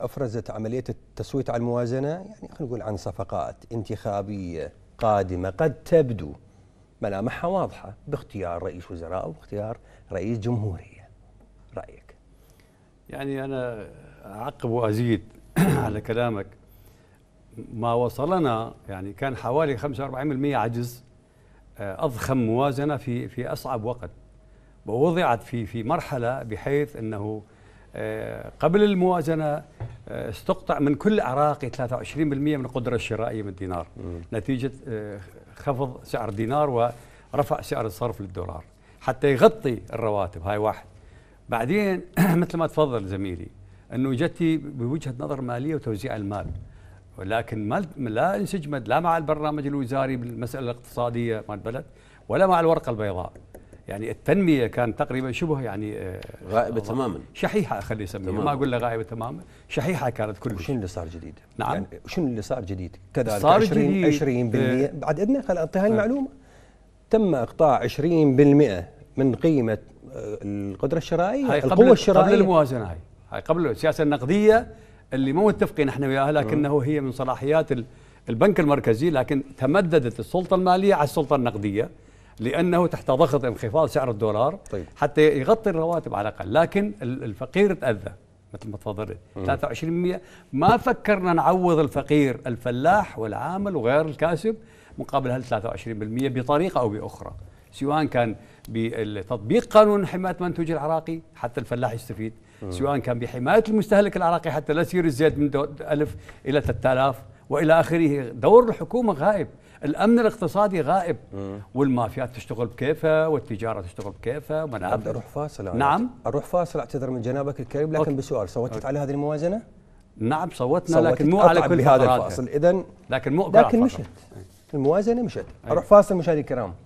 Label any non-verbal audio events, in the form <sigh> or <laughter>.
أفرزت عملية التصويت على الموازنة يعني خلينا نقول عن صفقات انتخابية قادمة قد تبدو ملامحها واضحة باختيار رئيس وزراء واختيار رئيس جمهورية رأيك يعني أنا أعقب وأزيد <clears throat> على كلامك ما وصلنا يعني كان حوالي 45% عجز آه، أضخم موازنة في في أصعب وقت ووضعت في في مرحلة بحيث أنه آه، قبل الموازنة استقطع من كل عراقي 23% من القدرة الشرائية من الدينار مم. نتيجة آه، خفض سعر الدينار ورفع سعر الصرف للدولار حتى يغطي الرواتب هاي واحد بعدين <clears throat> مثل ما تفضل زميلي أنه جتي بوجهة نظر مالية وتوزيع المال ولكن ما لا انسجمت لا مع البرنامج الوزاري بالمسألة الاقتصادية مال البلد ولا مع الورقة البيضاء يعني التنميه كان تقريبا شبه يعني آه، غائبه تماما شحيحه خلي اسميها ما اقول لها غائبه تماما شحيحه كانت كلش وشنو اللي صار جديد؟ نعم يعني شنو اللي صار جديد؟ كذلك صار 20 20% آه. بعد اذنك خل اعطي هاي آه. المعلومه تم اقطاع 20% من قيمه القدره الشرائيه هاي القوه الشرائيه قبل الموازنه هاي هاي قبل السياسه النقديه اللي مو متفقين احنا وياها لكنه هي من صلاحيات البنك المركزي لكن تمددت السلطه الماليه على السلطه النقديه لانه تحت ضغط انخفاض سعر الدولار طيب. حتى يغطي الرواتب على الاقل لكن الفقير تاذى مثل ما تفضلت 23% ما فكرنا نعوض الفقير الفلاح والعامل وغير الكاسب مقابل هال 23% بطريقه او باخرى سواء كان بتطبيق قانون حمايه منتوج العراقي حتى الفلاح يستفيد سواء كان بحمايه المستهلك العراقي حتى لا يصير الزيت من 1000 الى 3000 والى اخره دور الحكومه غائب الامن الاقتصادي غائب مم. والمافيات تشتغل بكيفها والتجاره تشتغل بكيفها ومنابر اروح فاصل نعم اروح فاصل اعتذر من جنابك الكريم لكن أوكي. بسؤال صوتت أوكي. على هذه الموازنه؟ نعم صوتنا صوتت لكن مو على كل هذا الفاصل اذا لكن مو لكن مشت الموازنه مشت اروح فاصل مشاهدي الكرام